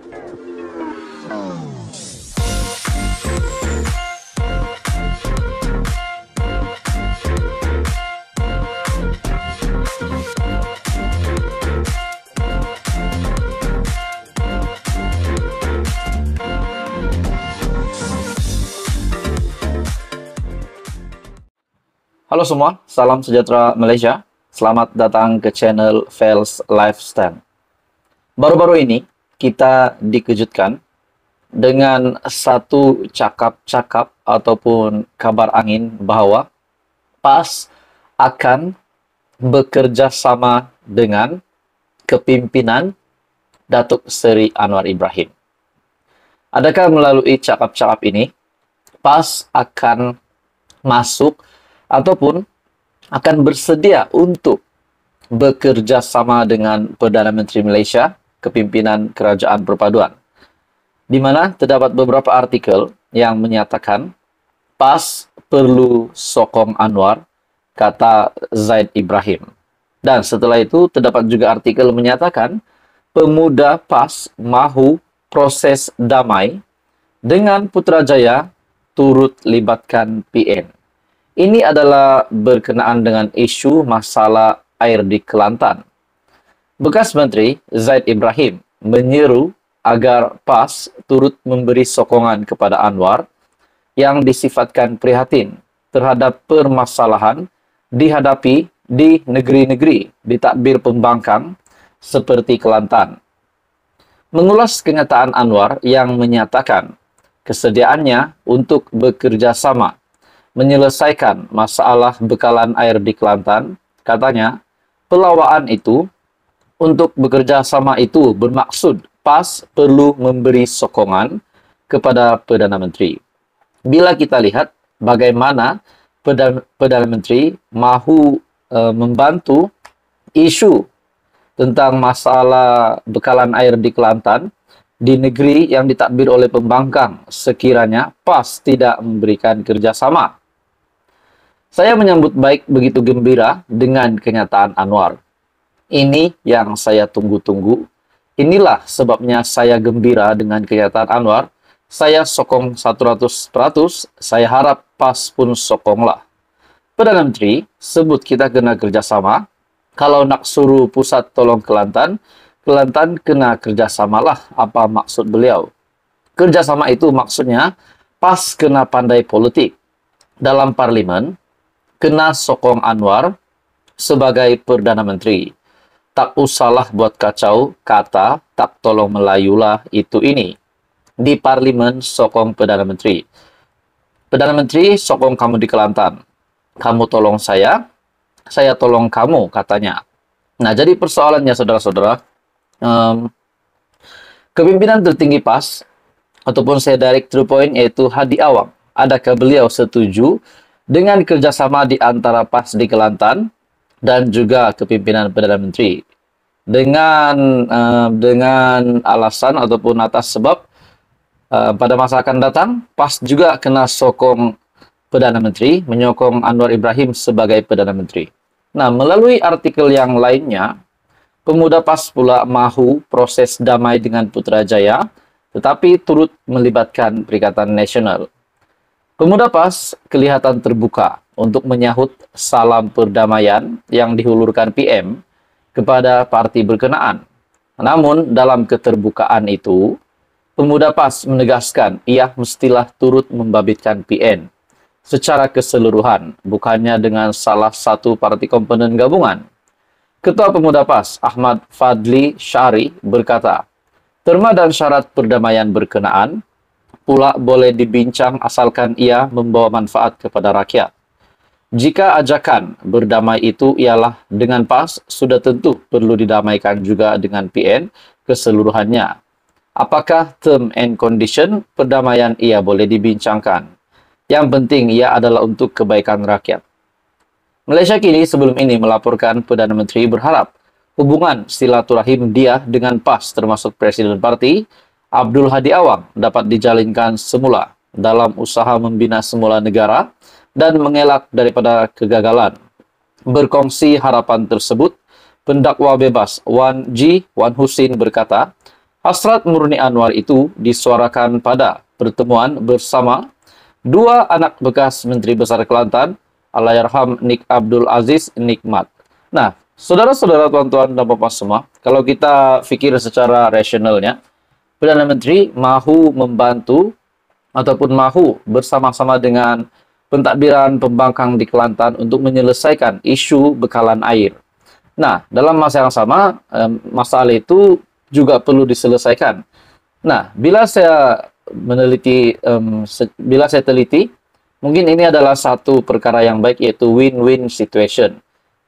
Halo semua, salam sejahtera Malaysia. Selamat datang ke channel Fels Lifestyle. Baru-baru ini, kita dikejutkan dengan satu cakap-cakap ataupun kabar angin bahwa PAS akan bekerja sama dengan kepimpinan Datuk Seri Anwar Ibrahim. Adakah melalui cakap-cakap ini PAS akan masuk ataupun akan bersedia untuk bekerja sama dengan Perdana Menteri Malaysia kepimpinan kerajaan perpaduan. Di mana terdapat beberapa artikel yang menyatakan PAS perlu sokong Anwar, kata Zaid Ibrahim. Dan setelah itu terdapat juga artikel menyatakan pemuda PAS mahu proses damai dengan Putrajaya turut libatkan PN. Ini adalah berkenaan dengan isu masalah air di Kelantan. Bekas Menteri Zaid Ibrahim menyeru agar PAS turut memberi sokongan kepada Anwar yang disifatkan prihatin terhadap permasalahan dihadapi di negeri-negeri di takbir pembangkang seperti Kelantan. Mengulas kenyataan Anwar yang menyatakan kesediaannya untuk bekerjasama menyelesaikan masalah bekalan air di Kelantan, katanya pelawaan itu untuk bekerja sama itu bermaksud PAS perlu memberi sokongan kepada Perdana Menteri. Bila kita lihat bagaimana Perdana, Perdana Menteri mahu uh, membantu isu tentang masalah bekalan air di Kelantan di negeri yang ditadbir oleh pembangkang sekiranya PAS tidak memberikan kerjasama. Saya menyambut baik begitu gembira dengan kenyataan Anwar ini yang saya tunggu-tunggu. Inilah sebabnya saya gembira dengan kenyataan Anwar. Saya sokong 100-100, saya harap PAS pun sokonglah. Perdana Menteri, sebut kita kena kerjasama. Kalau nak suruh pusat tolong Kelantan, Kelantan kena kerjasamalah apa maksud beliau. Kerjasama itu maksudnya PAS kena pandai politik. Dalam parlimen, kena sokong Anwar sebagai Perdana Menteri tak usahlah buat kacau kata tak tolong melayulah itu ini di parlimen sokong Perdana Menteri. Perdana Menteri sokong kamu di Kelantan. Kamu tolong saya, saya tolong kamu katanya. Nah jadi persoalannya saudara-saudara, um, kepimpinan tertinggi PAS ataupun saya direct true point yaitu Hadi Awang. Adakah beliau setuju dengan kerjasama di antara PAS di Kelantan dan juga kepimpinan Perdana Menteri dengan uh, dengan alasan ataupun atas sebab uh, pada masa akan datang PAS juga kena sokong Perdana Menteri menyokong Anwar Ibrahim sebagai Perdana Menteri. Nah, melalui artikel yang lainnya, pemuda PAS pula mahu proses damai dengan Putrajaya, tetapi turut melibatkan Perikatan Nasional. Pemuda PAS kelihatan terbuka untuk menyahut salam perdamaian yang dihulurkan PM kepada parti berkenaan. Namun, dalam keterbukaan itu, pemuda PAS menegaskan ia mestilah turut membabitkan PN secara keseluruhan, bukannya dengan salah satu parti komponen gabungan. Ketua Pemuda PAS Ahmad Fadli Syari berkata, Terma dan syarat perdamaian berkenaan pula boleh dibincang asalkan ia membawa manfaat kepada rakyat. Jika ajakan berdamai itu ialah dengan PAS, sudah tentu perlu didamaikan juga dengan PN keseluruhannya. Apakah term and condition perdamaian ia boleh dibincangkan? Yang penting ia adalah untuk kebaikan rakyat. Malaysia kini sebelum ini melaporkan Perdana Menteri berharap hubungan silaturahim dia dengan PAS termasuk Presiden Parti Abdul Hadi Awang dapat dijalinkan semula dalam usaha membina semula negara dan mengelak daripada kegagalan. Berkongsi harapan tersebut, pendakwa bebas Wan Ji Wan Husin berkata, hasrat murni Anwar itu disuarakan pada pertemuan bersama dua anak bekas Menteri Besar Kelantan, Alayarham Nik Abdul Aziz Nikmat. Nah, saudara-saudara tuan-tuan dan bapak semua, kalau kita pikir secara rasionalnya, Perdana Menteri mahu membantu ataupun mahu bersama-sama dengan pentadbiran pembangkang di Kelantan untuk menyelesaikan isu bekalan air. Nah, dalam masa yang sama, masalah itu juga perlu diselesaikan. Nah, bila saya meneliti, um, bila saya teliti, mungkin ini adalah satu perkara yang baik yaitu win-win situation.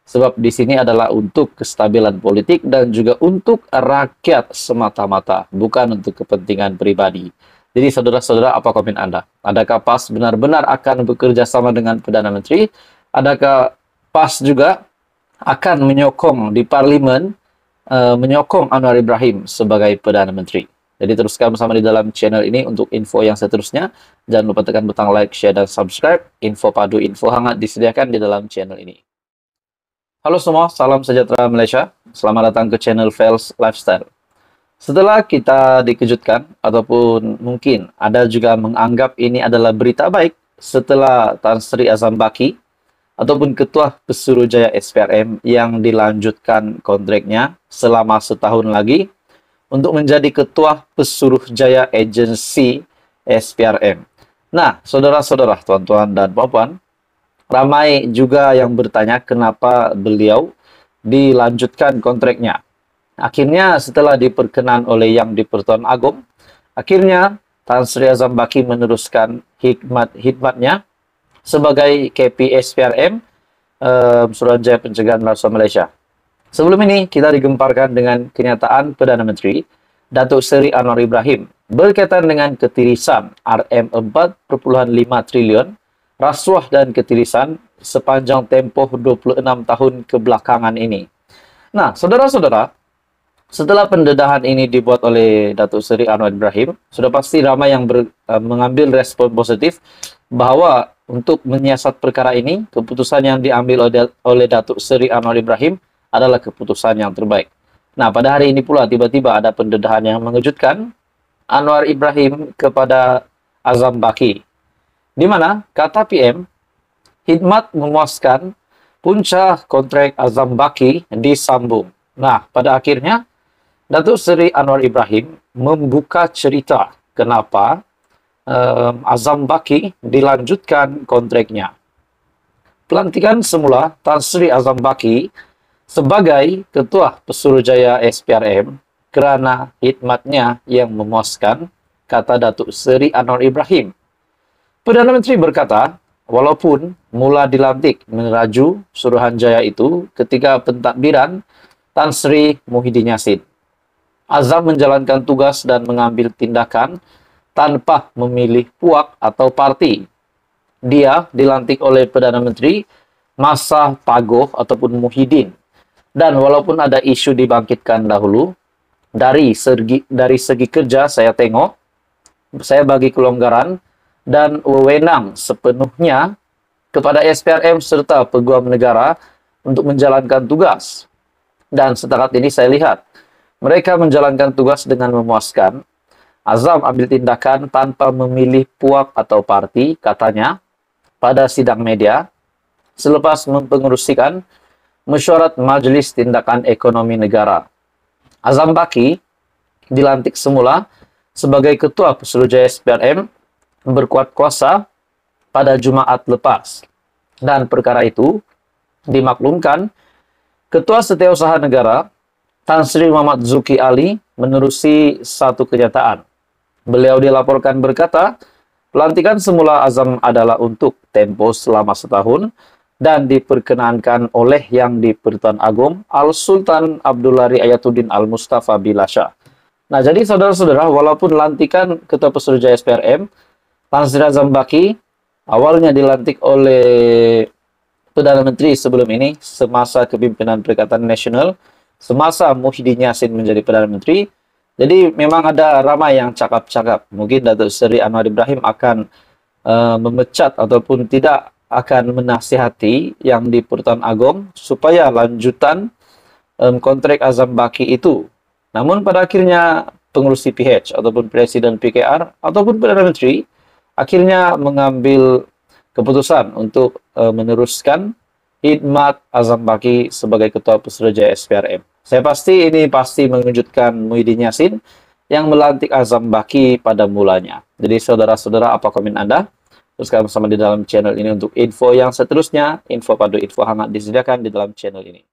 Sebab di sini adalah untuk kestabilan politik dan juga untuk rakyat semata-mata, bukan untuk kepentingan pribadi. Jadi saudara-saudara, apa komen Anda? Adakah PAS benar-benar akan bekerja sama dengan Perdana Menteri? Adakah PAS juga akan menyokong di parlimen e, menyokong Anwar Ibrahim sebagai Perdana Menteri? Jadi teruskan bersama di dalam channel ini untuk info yang seterusnya. Jangan lupa tekan butang like, share, dan subscribe. Info padu, info hangat disediakan di dalam channel ini. Halo semua, salam sejahtera Malaysia. Selamat datang ke channel Fels Lifestyle. Setelah kita dikejutkan, ataupun mungkin ada juga menganggap ini adalah berita baik setelah Tan Sri Azam Baki ataupun Ketua Pesuruhjaya SPRM yang dilanjutkan kontraknya selama setahun lagi untuk menjadi Ketua Pesuruhjaya Agensi SPRM. Nah, saudara-saudara, tuan-tuan dan puan-puan, Ramai juga yang bertanya kenapa beliau dilanjutkan kontraknya. Akhirnya setelah diperkenan oleh Yang dipertuan agung, akhirnya Tan Sri Azam Baki meneruskan hikmat-hikmatnya sebagai KPSPRM eh, Suruhanjaya Pencegahan Rasuah Malaysia. Sebelum ini, kita digemparkan dengan kenyataan Perdana Menteri Datuk Seri Anwar Ibrahim berkaitan dengan ketirisan RM4.5 triliun rasuah dan ketirisan sepanjang tempoh 26 tahun kebelakangan ini. Nah, saudara-saudara, setelah pendedahan ini dibuat oleh Datuk Seri Anwar Ibrahim, sudah pasti ramai yang ber, uh, mengambil respon positif bahwa untuk menyiasat perkara ini, keputusan yang diambil oleh, oleh Datuk Seri Anwar Ibrahim adalah keputusan yang terbaik. Nah, pada hari ini pula tiba-tiba ada pendedahan yang mengejutkan Anwar Ibrahim kepada Azam Baki di mana kata PM hikmat memuaskan puncak kontrak Azam Baki disambung. Nah, pada akhirnya Datuk Seri Anwar Ibrahim membuka cerita kenapa um, Azam Baki dilanjutkan kontraknya. Pelantikan semula Tan Sri Azam Baki sebagai Ketua Pesuruhjaya SPRM kerana hikmatnya yang memuaskan, kata Datuk Seri Anwar Ibrahim. Perdana Menteri berkata, walaupun mula dilantik meneraju Suruhanjaya itu ketika pentadbiran Tan Sri Muhyiddin Yassin. Azam menjalankan tugas dan mengambil tindakan tanpa memilih puak atau parti. Dia dilantik oleh Perdana Menteri Masa Pagoh ataupun Muhyiddin. Dan walaupun ada isu dibangkitkan dahulu, dari segi, dari segi kerja saya tengok, saya bagi kelonggaran, dan wewenang sepenuhnya kepada SPRM serta peguam negara untuk menjalankan tugas. Dan setakat ini saya lihat, mereka menjalankan tugas dengan memuaskan. Azam ambil tindakan tanpa memilih puak atau parti, katanya, pada sidang media, selepas mempengerusikan mesyuarat Majelis Tindakan Ekonomi Negara. Azam Baki dilantik semula sebagai Ketua Pesuruhjaya SPRM berkuat kuasa pada Jumaat lepas. Dan perkara itu dimaklumkan Ketua Setiausaha Negara Tan Sri Muhammad Zuki Ali menerusi satu kenyataan. Beliau dilaporkan berkata, pelantikan semula azam adalah untuk tempo selama setahun dan diperkenankan oleh yang di Pertuan Agung Al-Sultan Abdullah Riayatuddin Al-Mustafa Bilasha. Nah, jadi saudara-saudara, walaupun lantikan Ketua Pesuruh Jaya SPRM Azam Zambaki awalnya dilantik oleh Perdana Menteri sebelum ini semasa kepimpinan Perikatan Nasional semasa Muhyiddin Yassin menjadi Perdana Menteri. Jadi memang ada ramai yang cakap-cakap mungkin Datuk Seri Anwar Ibrahim akan uh, memecat ataupun tidak akan menasihati yang di Pertuan Agong supaya lanjutan um, kontrak Azam Baki itu. Namun pada akhirnya pengurus PH ataupun presiden PKR ataupun Perdana Menteri akhirnya mengambil keputusan untuk uh, meneruskan khidmat Azam Baki sebagai Ketua Pusreja SPRM. Saya pasti ini pasti mengejutkan Muhyiddin Yassin yang melantik Azam Baki pada mulanya. Jadi saudara-saudara apa komen Anda? Teruskan bersama di dalam channel ini untuk info yang seterusnya. Info padu info hangat disediakan di dalam channel ini.